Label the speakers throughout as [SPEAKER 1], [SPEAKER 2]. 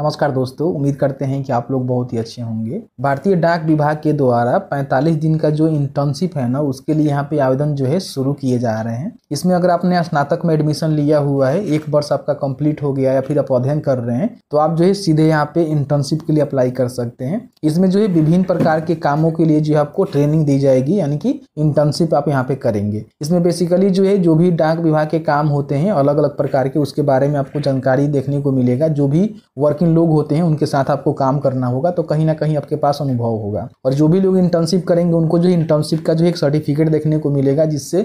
[SPEAKER 1] नमस्कार दोस्तों उम्मीद करते हैं कि आप लोग बहुत ही अच्छे होंगे भारतीय डाक विभाग के द्वारा 45 दिन का जो इंटर्नशिप है ना उसके लिए यहाँ पे आवेदन जो है शुरू किए जा रहे हैं इसमें अगर आपने स्नातक में एडमिशन लिया हुआ है एक वर्ष आपका कंप्लीट हो गया या फिर आप अध्ययन कर रहे हैं तो आप जो है सीधे यहाँ पे इंटर्नशिप के लिए अप्लाई कर सकते हैं इसमें जो है विभिन्न प्रकार के कामों के लिए जो है आपको ट्रेनिंग दी जाएगी यानी कि इंटर्नशिप आप यहाँ पे करेंगे इसमें बेसिकली जो है जो भी डाक विभाग के काम होते हैं अलग अलग प्रकार के उसके बारे में आपको जानकारी देखने को मिलेगा जो भी वर्किंग जिन लोग होते हैं उनके साथ आपको काम करना होगा तो कहीं ना कहीं आपके पास अनुभव होगा और जो भी लोग इंटर्नशिप करेंगे उनको जो इंटर्नशिप का जो एक सर्टिफिकेट देखने को मिलेगा जिससे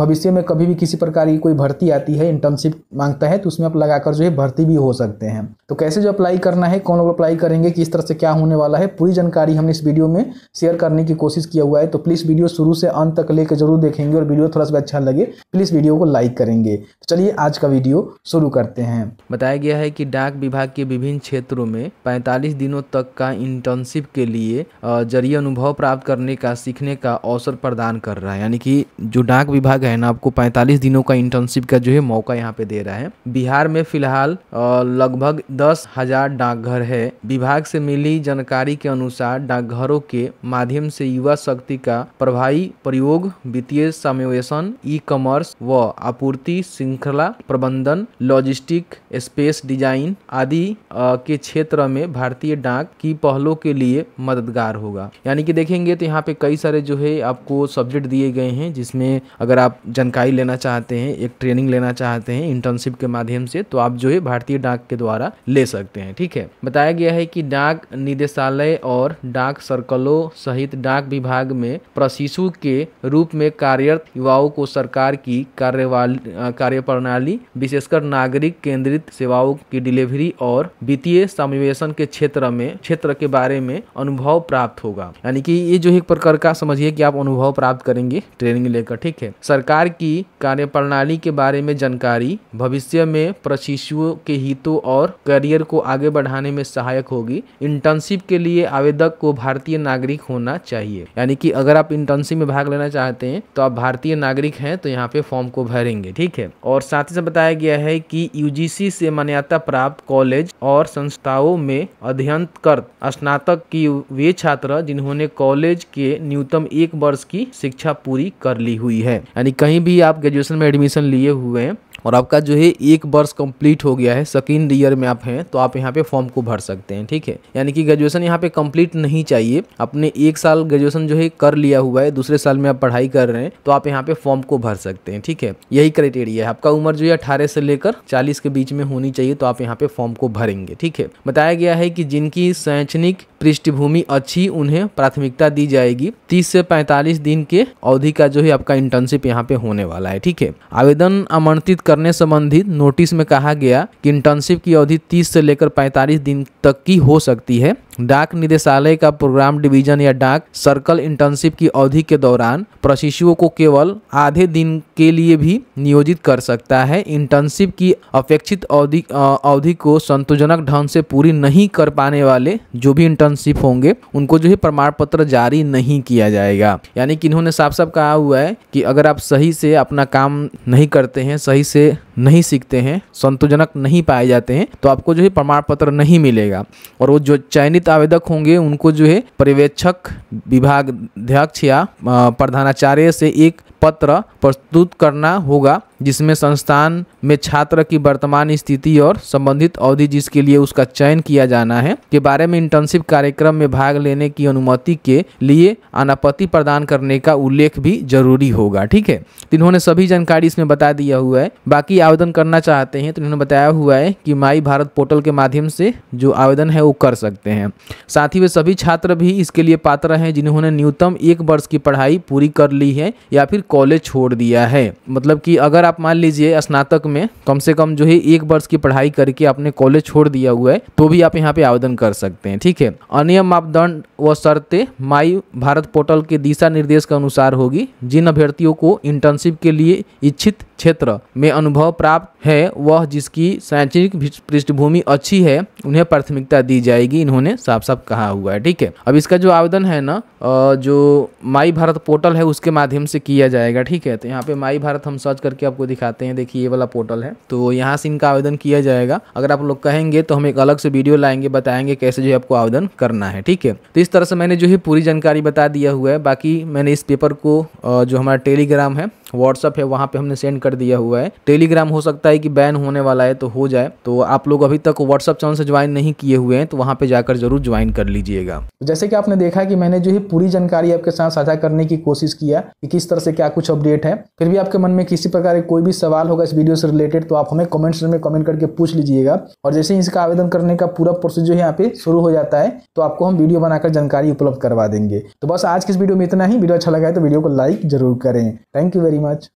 [SPEAKER 1] भविष्य में कभी भी किसी प्रकार की कोई भर्ती आती है इंटर्नशिप मांगता है तो उसमें आप लगाकर जो है भर्ती भी हो सकते हैं तो कैसे जो अप्लाई करना है कौन लोग अप्लाई करेंगे किस तरह से क्या होने वाला है पूरी जानकारी हमने इस वीडियो में शेयर करने की कोशिश किया हुआ है तो प्लीज़ वीडियो शुरू से अंत तक लेकर जरूर देखेंगे और वीडियो थोड़ा सा अच्छा लगे प्लीज़ वीडियो को लाइक करेंगे तो चलिए आज का वीडियो शुरू करते हैं बताया गया है कि डाक विभाग के विभिन्न ग्रामीण क्षेत्रों में 45 दिनों तक का इंटर्नशिप के लिए जरिए अनुभव प्राप्त करने का सीखने का अवसर प्रदान कर रहा है यानी कि जो डाक विभाग है ना आपको 45 दिनों का इंटर्नशिप का जो है मौका यहाँ पे दे रहा है बिहार में फिलहाल लगभग दस हजार डाकघर है विभाग से मिली जानकारी के अनुसार डाकघरों के माध्यम से युवा शक्ति का प्रभावी प्रयोग वित्तीय समावेशन ई कॉमर्स व आपूर्ति श्रृंखला प्रबंधन लॉजिस्टिक स्पेस डिजाइन आदि के क्षेत्र में भारतीय डाक की पहलों के लिए मददगार होगा यानी कि देखेंगे तो यहाँ पे कई सारे जो है आपको सब्जेक्ट दिए गए हैं जिसमें अगर आप जानकारी लेना चाहते हैं एक ट्रेनिंग लेना चाहते हैं इंटर्नशिप के माध्यम से तो आप जो है भारतीय डाक के द्वारा ले सकते हैं ठीक है बताया गया है कि डाक निदेशालय और डाक सर्कलों सहित डाक विभाग में प्रशिशु के रूप में कार्यरत युवाओं को सरकार की कार्यवाल प्रणाली विशेषकर नागरिक केंद्रित सेवाओं की डिलीवरी और वित्तीय समावेशन के क्षेत्र में क्षेत्र के बारे में अनुभव प्राप्त होगा यानी कि ये जो एक प्रकार का समझिए कि आप अनुभव प्राप्त करेंगे ट्रेनिंग लेकर ठीक है सरकार की कार्य प्रणाली के बारे में जानकारी भविष्य में प्रशिक्षुओं के हितों और करियर को आगे बढ़ाने में सहायक होगी इंटर्नशिप के लिए आवेदक को भारतीय नागरिक होना चाहिए यानी कि अगर आप इंटर्नशिप में भाग लेना चाहते हैं तो आप भारतीय नागरिक हैं तो यहाँ पे फॉर्म को भरेंगे ठीक है और साथ ही साथ बताया गया है कि यूजीसी से मान्यता प्राप्त कॉलेज और और संस्थाओं में अध्ययन कर स्नातक की वे छात्र जिन्होंने कॉलेज के न्यूनतम एक वर्ष की शिक्षा पूरी कर ली हुई है यानी कहीं भी आप ग्रेजुएशन में एडमिशन लिए हुए हैं और आपका जो है एक वर्ष कंप्लीट हो गया है सेकेंड ईयर में आप हैं तो आप यहाँ पे फॉर्म को भर सकते हैं ठीक है यानी कि ग्रेजुएशन यहाँ पे कंप्लीट नहीं चाहिए अपने एक साल ग्रेजुएशन जो है कर लिया हुआ है दूसरे साल में आप पढ़ाई कर रहे हैं तो आप यहाँ पे फॉर्म को भर सकते हैं ठीक है यही क्राइटेरिया है आपका उम्र जो है अठारह से लेकर चालीस के बीच में होनी चाहिए तो आप यहाँ पे फॉर्म को भरेंगे करेंगे ठीक है बताया गया है कि जिनकी शैक्षणिक पृष्ठभूमि अच्छी उन्हें प्राथमिकता दी जाएगी तीस से 45 दिन के अवधि का जो है आपका इंटर्नशिप यहाँ पे होने वाला है ठीक है आवेदन आमंत्रित करने संबंधित नोटिस में कहा गया कि इंटर्नशिप की अवधि तीस से लेकर 45 दिन तक की हो सकती है डाक निदेशालय का प्रोग्राम डिवीजन या डाक सर्कल इंटर्नशिप की अवधि के दौरान प्रशिक्षुओं को केवल आधे दिन के लिए भी नियोजित कर सकता है इंटर्नशिप की अपेक्षित अवधि अवधि को संतुलन सुविधाजनक ढंग से पूरी नहीं कर पाने वाले जो भी इंटर्नशिप होंगे उनको जो है प्रमाण पत्र जारी नहीं किया जाएगा यानी कि इन्होंने साफ साफ कहा हुआ है कि अगर आप सही से अपना काम नहीं करते हैं सही से नहीं सीखते हैं संतोषजनक नहीं पाए जाते हैं तो आपको जो है प्रमाण पत्र नहीं मिलेगा और वो जो चयनित आवेदक होंगे उनको जो है पर्यवेक्षक विभाग अध्यक्ष या प्रधानाचार्य से एक पत्र प्रस्तुत करना होगा जिसमें संस्थान में छात्र की वर्तमान स्थिति और संबंधित अवधि जिसके लिए उसका चयन किया जाना है के बारे में इंटर्नशिप कार्यक्रम में भाग लेने की अनुमति के लिए अनापत्ति प्रदान करने का उल्लेख भी जरूरी होगा ठीक है तो इन्होंने सभी जानकारी इसमें बता दिया हुआ है बाकी आवेदन करना चाहते हैं तो इन्होंने बताया हुआ है कि माई भारत पोर्टल के माध्यम से जो आवेदन है वो कर सकते हैं साथ ही वे सभी छात्र भी इसके लिए पात्र हैं जिन्होंने न्यूनतम एक वर्ष की पढ़ाई पूरी कर ली है या फिर कॉलेज छोड़ दिया है मतलब कि अगर आप मान लीजिए स्नातक में कम से कम जो है एक वर्ष की पढ़ाई करके आपने कॉलेज छोड़ दिया हुआ है तो भी आप यहाँ पे आवेदन कर सकते हैं ठीक है अन्य मापदंड व शर्तें माई भारत पोर्टल के दिशा निर्देश के अनुसार होगी जिन अभ्यर्थियों को इंटर्नशिप के लिए इच्छित क्षेत्र में अनुभव प्राप्त है वह जिसकी शैक्षणिक पृष्ठभूमि अच्छी है उन्हें प्राथमिकता दी जाएगी इन्होंने साफ साफ कहा हुआ है ठीक है अब इसका जो आवेदन है ना जो माई भारत पोर्टल है उसके माध्यम से किया जाएगा ठीक है तो यहाँ पे माई भारत हम सर्च करके आपको दिखाते हैं देखिए ये वाला पोर्टल है तो यहाँ से इनका आवेदन किया जाएगा अगर आप लोग कहेंगे तो हम एक अलग से वीडियो लाएंगे बताएंगे कैसे जो है आपको आवेदन करना है ठीक है तो इस तरह से मैंने जो है पूरी जानकारी बता दिया हुआ है बाकी मैंने इस पेपर को जो हमारा टेलीग्राम है व्हाट्सअप है वहाँ पर हमने सेंड कर कर दिया हुआ है टेलीग्राम हो सकता है कि बैन होने वाला है तो हो जाए तो आप लोग अभी तक व्हाट्सअप चैनल से ज्वाइन नहीं किए हुए हैं तो वहाँ पे जाकर जरूर ज्वाइन कर लीजिएगा जैसे कि आपने देखा कि मैंने जो है पूरी जानकारी आपके साथ साझा करने की कोशिश किया कि किस तरह से क्या कुछ अपडेट है फिर भी आपके मन में किसी प्रकार का कोई भी सवाल होगा इस वीडियो से रिलेटेड तो आप हमें कमेंट सेक्शन में कमेंट करके पूछ लीजिएगा और जैसे ही इसका आवेदन करने का पूरा प्रोसेस जो है यहाँ पे शुरू हो जाता है तो आपको हम वीडियो बनाकर जानकारी उपलब्ध करवा देंगे तो बस आज के इस वीडियो में इतना ही वीडियो अच्छा लगा है तो वीडियो को लाइक जरूर करें थैंक यू वेरी मच